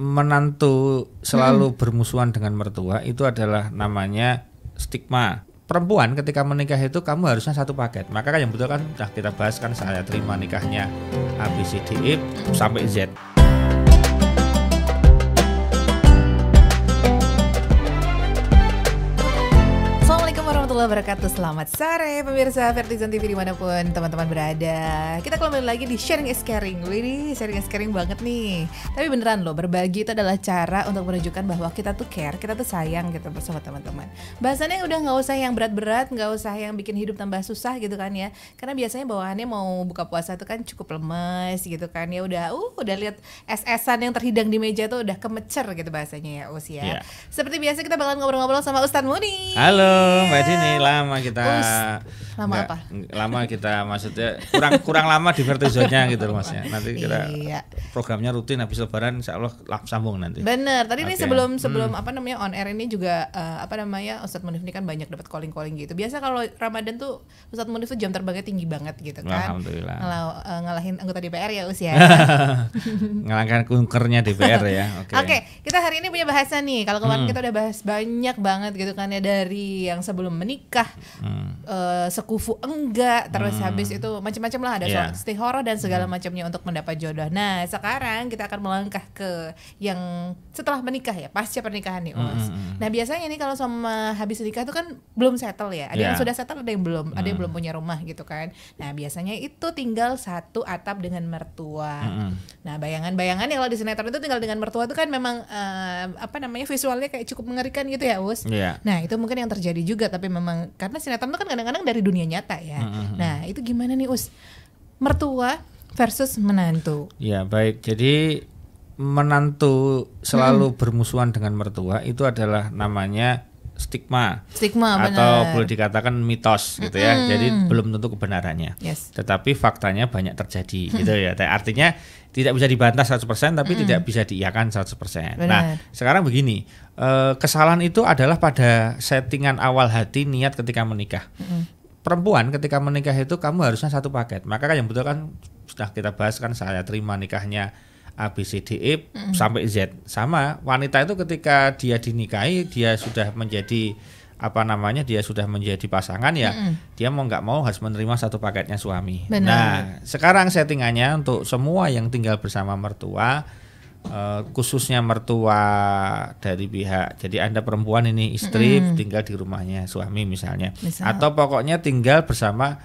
menantu selalu hmm. bermusuhan dengan mertua itu adalah namanya stigma. Perempuan ketika menikah itu kamu harusnya satu paket. Maka yang betul kan sudah kita bahas kan saya terima nikahnya ABCDE sampai Z. wabarakatuh Selamat sore pemirsa Vertizen TV dimanapun teman-teman berada Kita kembali lagi di Sharing is Caring Wih sharing is caring banget nih Tapi beneran loh berbagi itu adalah cara untuk menunjukkan bahwa kita tuh care Kita tuh sayang gitu bersama teman-teman Bahasanya udah gak usah yang berat-berat Gak usah yang bikin hidup tambah susah gitu kan ya Karena biasanya bawaannya mau buka puasa itu kan cukup lemes gitu kan ya Udah uh udah lihat es-esan yang terhidang di meja tuh udah kemecer gitu bahasanya ya Us ya yeah. Seperti biasa kita bakalan ngobrol-ngobrol sama Ustadz Muni Halo Mbak Dini lama kita Us, lama enggak, apa? Lama kita maksudnya kurang kurang lama di vertizonya gitu loh Mas ya. Nanti kita iya. programnya rutin habis lebaran insyaallah sambung nanti. Bener. Tadi okay. ini sebelum sebelum hmm. apa namanya on air ini juga uh, apa namanya Ustadz Munif ini kan banyak dapat calling-calling gitu. Biasa kalau Ramadan tuh Ustadz Munif tuh jam terbangnya tinggi banget gitu kan. Alhamdulillah. uh, ngalahin anggota DPR ya usia ya. Ngalahkan kunkernya DPR ya. Oke. Okay. okay, kita hari ini punya bahasa nih. Kalau kemarin hmm. kita udah bahas banyak banget gitu kan ya dari yang sebelum menikah nikah hmm. uh, sekufu enggak terus hmm. habis itu macam-macam lah ada yeah. stay horror dan segala hmm. macamnya untuk mendapat jodoh. Nah sekarang kita akan melangkah ke yang setelah menikah ya pasca pernikahan nih Mas. Hmm. hmm, hmm. Nah biasanya nih kalau sama habis nikah itu kan belum settle ya. Ada yeah. yang iya. sudah settle ada yang belum, ada yang belum punya rumah gitu kan. Nah biasanya itu tinggal satu atap dengan mertua. Hmm. Nah bayangan-bayangan kalau di sinetron itu tinggal dengan mertua itu kan memang uh, apa namanya visualnya kayak cukup mengerikan gitu ya Us. Yeah. Nah itu mungkin yang terjadi juga tapi memang karena sinetron itu kan kadang-kadang dari dunia nyata ya. -hmm. Nah, itu gimana nih Us? Mertua versus menantu. Ya, baik. Jadi menantu selalu -hmm. bermusuhan dengan mertua itu adalah namanya stigma, stigma atau bener. boleh dikatakan mitos gitu mm -hmm. ya. Jadi belum tentu kebenarannya. Yes. Tetapi faktanya banyak terjadi gitu ya. Artinya tidak bisa dibantah 100% tapi mm. tidak bisa diiakan 100%. Nah, benar. Nah, sekarang begini, eh, kesalahan itu adalah pada settingan awal hati niat ketika menikah. Mm. Perempuan ketika menikah itu kamu harusnya satu paket. Maka kan yang betul kan sudah kita bahas kan saya terima nikahnya A B C D E mm. sampai Z. Sama wanita itu ketika dia dinikahi dia sudah menjadi apa namanya dia sudah menjadi pasangan ya mm dia mau nggak mau harus menerima satu paketnya suami. Benar. Nah sekarang settingannya untuk semua yang tinggal bersama mertua eh, khususnya mertua dari pihak jadi anda perempuan ini istri mm tinggal di rumahnya suami misalnya Misal. atau pokoknya tinggal bersama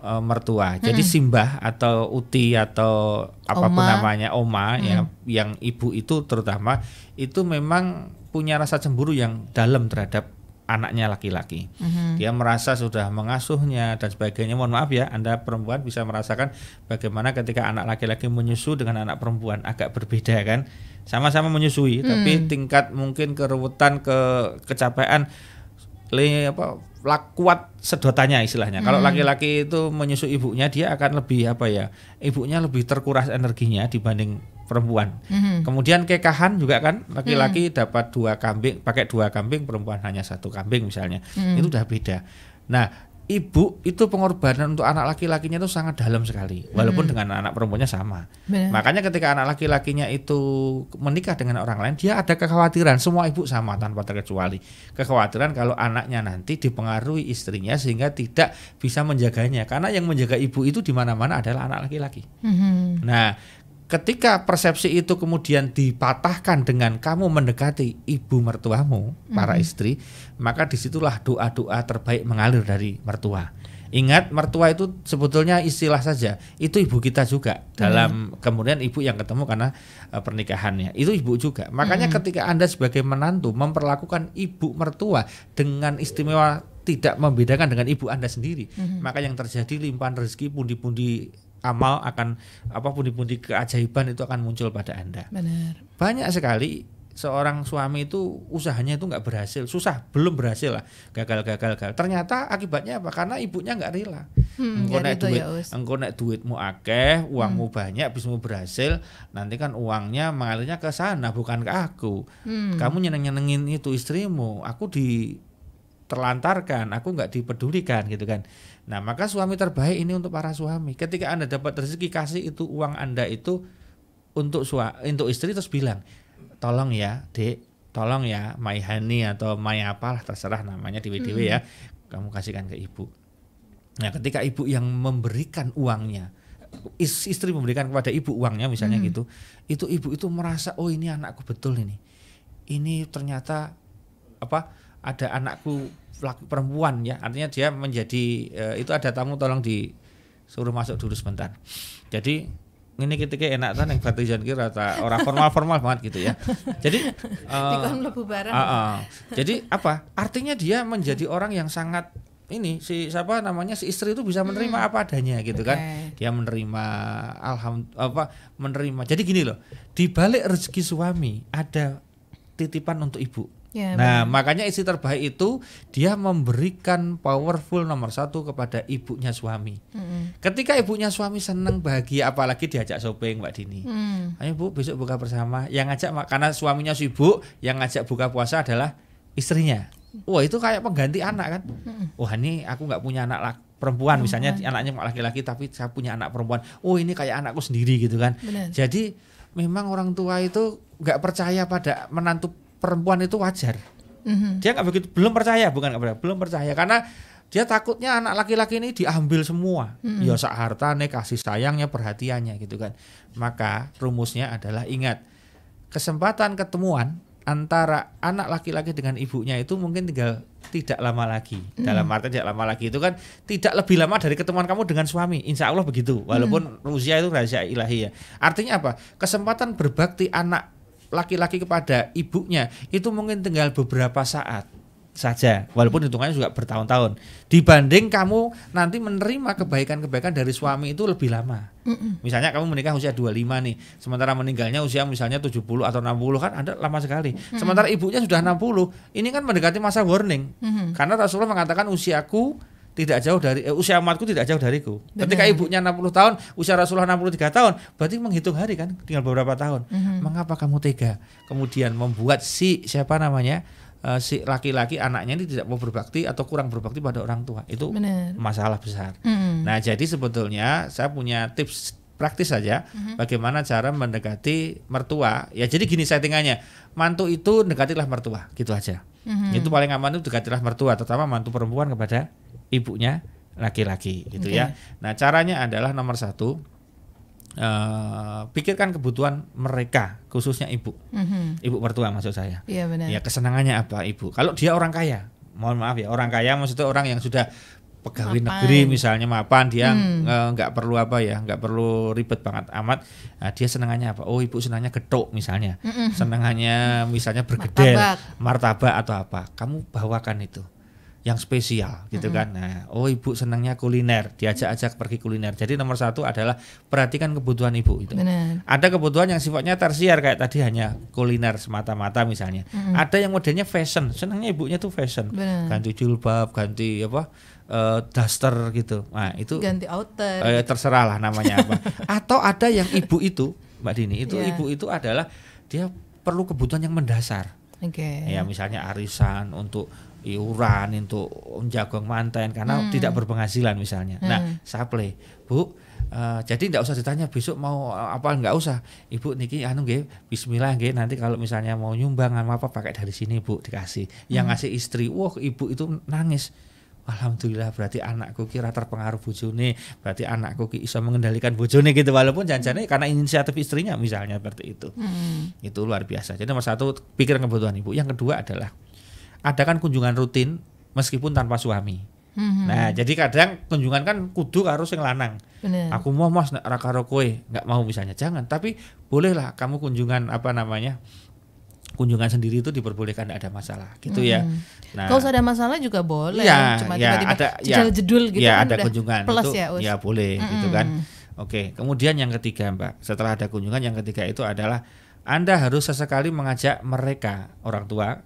Eh, mertua. Hmm. Jadi simbah atau uti atau apapun oma. namanya oma hmm. ya yang ibu itu terutama itu memang punya rasa cemburu yang dalam terhadap anaknya laki-laki. hmm Dia merasa sudah mengasuhnya dan sebagainya. Mohon maaf ya, Anda perempuan bisa merasakan bagaimana ketika anak laki-laki menyusu dengan anak perempuan agak berbeda kan. Sama-sama menyusui, mm. tapi hmm. tingkat mungkin keruwetan, ke kecapean le apa lak, kuat sedotannya istilahnya. Hmm. Kalau laki-laki itu menyusu ibunya dia akan lebih apa ya? Ibunya lebih terkuras energinya dibanding perempuan. kemudian hmm Kemudian kekahan juga kan laki-laki hmm. dapat dua kambing, pakai dua kambing, perempuan hanya satu kambing misalnya. Hmm. Itu udah beda. Nah, ibu itu pengorbanan untuk anak laki-lakinya itu sangat dalam sekali walaupun hmm. dengan anak perempuannya sama Benar. makanya ketika anak laki-lakinya itu menikah dengan orang lain dia ada kekhawatiran semua ibu sama tanpa terkecuali kekhawatiran kalau anaknya nanti dipengaruhi istrinya sehingga tidak bisa menjaganya karena yang menjaga ibu itu di mana-mana adalah anak laki-laki hmm. nah ketika persepsi itu kemudian dipatahkan dengan kamu mendekati ibu mertuamu, mm-hmm. para istri, maka disitulah doa-doa terbaik mengalir dari mertua. Ingat mertua itu sebetulnya istilah saja. Itu ibu kita juga hmm. dalam kemudian ibu yang ketemu karena e, pernikahannya. Itu ibu juga. Makanya hmm. ketika Anda sebagai menantu memperlakukan ibu mertua dengan istimewa tidak membedakan dengan ibu Anda sendiri, hmm. maka yang terjadi limpahan rezeki pundi-pundi amal akan apapun pun pundi keajaiban itu akan muncul pada anda. Benar. Banyak sekali seorang suami itu usahanya itu nggak berhasil, susah, belum berhasil lah, gagal, gagal, gagal. Ternyata akibatnya apa? Karena ibunya nggak rela. Hmm, engkau naik duit, ya, engkau naik duitmu akeh, uangmu hmm. banyak, bismu berhasil, nanti kan uangnya mengalirnya ke sana bukan ke aku. Hmm. Kamu nyeneng nyenengin itu istrimu, aku di terlantarkan, aku nggak dipedulikan gitu kan. Nah, maka suami terbaik ini untuk para suami. Ketika Anda dapat rezeki kasih itu uang Anda itu untuk sua, untuk istri terus bilang, "Tolong ya, Dek, tolong ya, my honey atau my apalah terserah namanya di WDW hmm. ya. Mm-hmm. Kamu kasihkan ke ibu." Nah, ketika ibu yang memberikan uangnya, istri memberikan kepada ibu uangnya misalnya hmm. gitu, itu ibu itu merasa, "Oh, ini anakku betul ini." Ini ternyata apa? ada anakku laki perempuan ya artinya dia menjadi uh, itu ada tamu tolong di suruh masuk dulu sebentar jadi ini ketika enak kan yang batisan kira rata orang formal formal banget gitu ya jadi uh, barang. Uh, uh, jadi apa artinya dia menjadi orang yang sangat ini si siapa namanya si istri itu bisa menerima hmm. apa adanya gitu okay. kan dia menerima alhamdulillah apa menerima jadi gini loh di balik rezeki suami ada titipan untuk ibu Yeah, nah, bener. makanya istri terbaik itu dia memberikan powerful nomor satu kepada ibunya suami. Mm Ketika ibunya suami senang bahagia, apalagi diajak shopping, Mbak Dini. Mm. Ayo Bu, besok buka bersama. Yang ngajak karena suaminya sibuk, yang ngajak buka puasa adalah istrinya. Mm. Wah itu kayak pengganti anak kan. Mm. Wah ini aku nggak punya anak laki perempuan, perempuan misalnya anaknya laki-laki tapi saya punya anak perempuan. Oh ini kayak anakku sendiri gitu kan. Bener. Jadi memang orang tua itu nggak percaya pada menantu perempuan itu wajar. Mm-hmm. Dia nggak begitu belum percaya bukan nggak belum percaya karena dia takutnya anak laki-laki ini diambil semua. Mm-hmm. Ya harta nih kasih sayangnya perhatiannya gitu kan. Maka rumusnya adalah ingat kesempatan ketemuan antara anak laki-laki dengan ibunya itu mungkin tinggal tidak lama lagi. Mm. Dalam arti tidak lama lagi itu kan tidak lebih lama dari ketemuan kamu dengan suami. Insya Allah begitu. Walaupun mm. usia itu rahasia ilahi ya. Artinya apa? Kesempatan berbakti anak laki-laki kepada ibunya itu mungkin tinggal beberapa saat saja walaupun hitungannya juga bertahun-tahun dibanding kamu nanti menerima kebaikan-kebaikan dari suami itu lebih lama misalnya kamu menikah usia 25 nih sementara meninggalnya usia misalnya 70 atau 60 kan ada lama sekali sementara ibunya sudah 60 ini kan mendekati masa warning karena Rasulullah mengatakan usiaku tidak jauh dari eh, usia umatku tidak jauh dariku. Benar. Ketika ibunya 60 tahun, usia Rasulullah 63 tahun, berarti menghitung hari kan tinggal beberapa tahun. Mm -hmm. Mengapa kamu tega kemudian membuat si siapa namanya? Uh, si laki-laki anaknya ini tidak mau berbakti atau kurang berbakti pada orang tua itu Benar. masalah besar. Mm. Nah jadi sebetulnya saya punya tips praktis saja mm-hmm. bagaimana cara mendekati mertua. Ya jadi gini settingannya mantu itu dekatilah mertua gitu aja. Mm-hmm. Itu paling aman itu dekatilah mertua terutama mantu perempuan kepada ibunya laki-laki gitu okay. ya. Nah caranya adalah nomor satu Uh, pikirkan kebutuhan mereka khususnya ibu, mm-hmm. ibu mertua maksud saya. Iya benar. Ya kesenangannya apa ibu? Kalau dia orang kaya, mohon maaf ya orang kaya maksudnya orang yang sudah pegawai mapan. negeri misalnya mapan dia hmm. nggak perlu apa ya nggak perlu ribet banget amat nah, dia senangannya apa oh ibu senangnya ketok misalnya mm -mm. senangannya misalnya bergedel martabak. martabak atau apa kamu bawakan itu yang spesial gitu mm -hmm. kan. Nah, oh ibu senangnya kuliner, diajak-ajak pergi kuliner. Jadi nomor satu adalah perhatikan kebutuhan ibu itu. Ada kebutuhan yang sifatnya tersier kayak tadi hanya kuliner semata-mata misalnya. Mm -hmm. Ada yang modelnya fashion, senangnya ibunya tuh fashion. Bener. Ganti jilbab, ganti apa? Uh, daster gitu. Nah, itu ganti outer. Uh, terserah lah namanya apa. Atau ada yang ibu itu, Mbak Dini, itu yeah. ibu itu adalah dia perlu kebutuhan yang mendasar. Okay. Ya misalnya arisan untuk iuran untuk menjaga manten karena hmm. tidak berpenghasilan misalnya. Hmm. Nah, saple, Bu, Uh, jadi tidak usah ditanya besok mau apa nggak usah ibu niki anu Ge, Bismillah Ge. nanti kalau misalnya mau nyumbang anu apa pakai dari sini bu dikasih hmm. yang ngasih istri wah ibu itu nangis Alhamdulillah berarti anakku kira terpengaruh bojone, berarti anakku bisa mengendalikan bojone gitu walaupun janjane karena inisiatif istrinya misalnya seperti itu. Hmm. Itu luar biasa. Jadi nomor satu pikir kebutuhan ibu, yang kedua adalah adakan kunjungan rutin meskipun tanpa suami. Mm-hmm. Nah, jadi kadang kunjungan kan kudu harus yang lanang. Bener. Aku mau mas raka rokoe, nggak mau misalnya jangan. Tapi bolehlah kamu kunjungan apa namanya kunjungan sendiri itu diperbolehkan ada masalah gitu hmm. ya. Mhm. Nah, kalau ada masalah juga boleh. Ya, cuma ya, ada ya, jedul gitu ya, kan ada kunjungan plus itu, ya, Us. ya boleh hmm. gitu kan. Oke, kemudian yang ketiga Mbak, setelah ada kunjungan yang ketiga itu adalah Anda harus sesekali mengajak mereka orang tua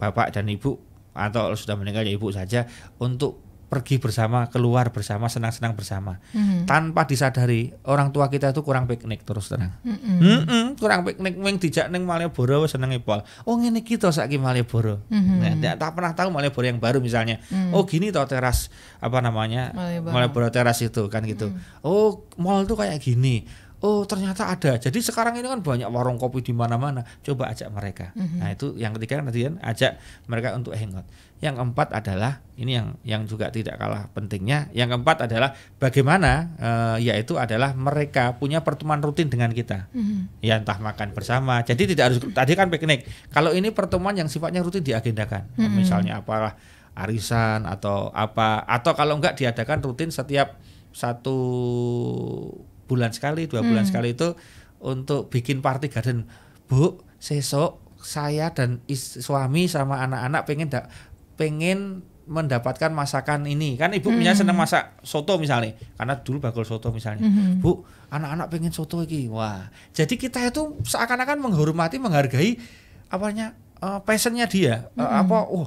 bapak dan ibu atau sudah meninggal ya ibu saja untuk pergi bersama, keluar bersama, senang-senang bersama. Mm-hmm. Tanpa disadari orang tua kita itu kurang piknik terus terang. Mm-hmm. Mm-hmm, kurang piknik wing dijak neng Malioboro seneng Ipol. Oh ini kita sakit malah Malioboro. Mm-hmm. Nah, tak pernah tahu Malioboro yang baru misalnya. Mm-hmm. Oh gini tau teras apa namanya? malah Malioboro teras itu kan gitu. Mm-hmm. Oh mall tuh kayak gini oh ternyata ada. Jadi sekarang ini kan banyak warung kopi di mana-mana. Coba ajak mereka. Mm-hmm. Nah itu yang ketiga nanti kan ajak mereka untuk hangout. Yang keempat adalah ini yang yang juga tidak kalah pentingnya. Yang keempat adalah bagaimana e, yaitu adalah mereka punya pertemuan rutin dengan kita. Mm-hmm. Ya entah makan bersama. Jadi tidak harus tadi kan piknik. Kalau ini pertemuan yang sifatnya rutin diagendakan. Mm-hmm. Misalnya apalah arisan atau apa atau kalau enggak diadakan rutin setiap satu bulan sekali dua bulan hmm. sekali itu untuk bikin party garden bu sesok saya dan suami sama anak-anak pengen da, pengen mendapatkan masakan ini kan ibu punya hmm. seneng masak soto misalnya karena dulu bakul soto misalnya -hmm. bu anak-anak pengen soto lagi wah jadi kita itu seakan-akan menghormati menghargai apanya uh, passionnya dia eh, -hmm. uh, apa oh uh,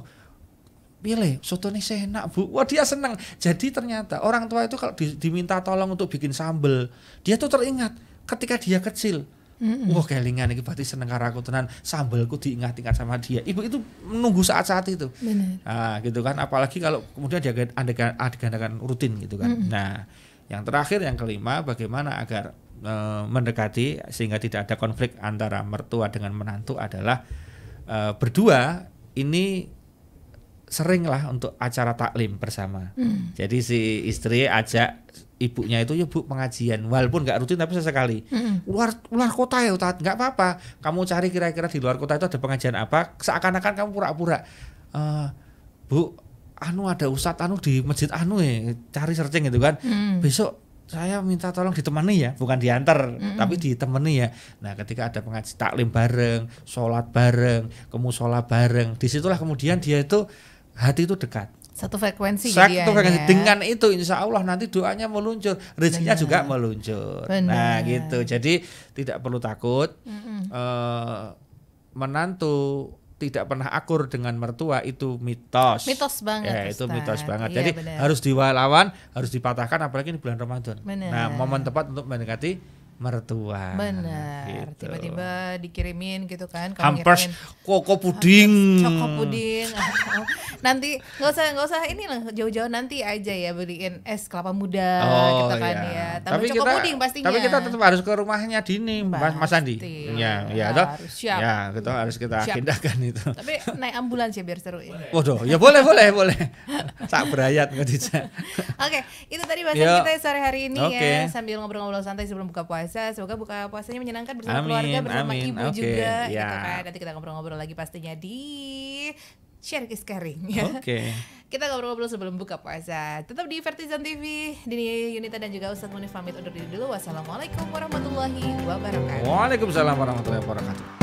pilih soto ini enak bu wah dia senang jadi ternyata orang tua itu kalau diminta tolong untuk bikin sambel dia tuh teringat ketika dia kecil Mm-hmm. Wah kelingan ini berarti seneng karena aku tenan sambelku diingat-ingat sama dia. Ibu itu menunggu saat-saat itu. Bener. Nah, gitu kan apalagi kalau kemudian dia adegan adegan rutin gitu kan. Mm-hmm. Nah, yang terakhir yang kelima bagaimana agar e, mendekati sehingga tidak ada konflik antara mertua dengan menantu adalah e, berdua ini seringlah untuk acara taklim bersama. Hmm. Jadi si istri ajak ibunya itu ya bu pengajian walaupun nggak rutin tapi sesekali hmm. luar luar kota ya Ustaz nggak apa-apa kamu cari kira-kira di luar kota itu ada pengajian apa seakan-akan kamu pura-pura uh, bu anu ada Ustaz anu di masjid anu ya cari searching gitu kan hmm. besok saya minta tolong ditemani ya, bukan diantar, hmm tapi ditemani ya. Nah, ketika ada pengajian taklim bareng, sholat bareng, kemusola bareng, disitulah kemudian dia itu hati itu dekat satu frekuensi satu frekuensi ya. dengan itu insya Allah nanti doanya meluncur rezekinya Benar. juga meluncur nah, Benar. nah gitu jadi tidak perlu takut mm -mm. Uh, menantu tidak pernah akur dengan mertua itu mitos. Mitos banget. Ya, itu mitos banget. Iya, jadi iya, harus diwalawan, harus dipatahkan apalagi di bulan Ramadan. Bener. Nah, momen tepat untuk mendekati mertua. Benar. Gitu. Tiba-tiba dikirimin gitu kan. Hampers koko puding. Koko puding. nanti nggak usah nggak usah ini lah jauh-jauh nanti aja ya beliin es kelapa muda gitu oh, gitu kan iya. ya. Tambah tapi kita, puding pastinya. Tapi kita tetap harus ke rumahnya Dini Mas, Mas Andi. Ya, ya, ya, harus ya kita harus kita siap. agendakan itu. Tapi naik ambulans ya biar seru. Ya. Waduh, ya boleh boleh boleh. Tak berayat nggak Oke, itu tadi bahasan kita sore hari ini okay. ya sambil ngobrol-ngobrol santai sebelum buka puasa biasa. Semoga buka puasanya menyenangkan bersama amin, keluarga, bersama amin. ibu okay, juga yeah. gitu ya. kan. Nanti kita ngobrol-ngobrol lagi pastinya di share is caring ya. Oke. Okay. Kita ngobrol-ngobrol sebelum buka puasa. Tetap di Vertizen TV, Dini Yunita dan juga Ustadz Munif pamit undur diri dulu. Wassalamualaikum warahmatullahi wabarakatuh. Waalaikumsalam warahmatullahi wabarakatuh.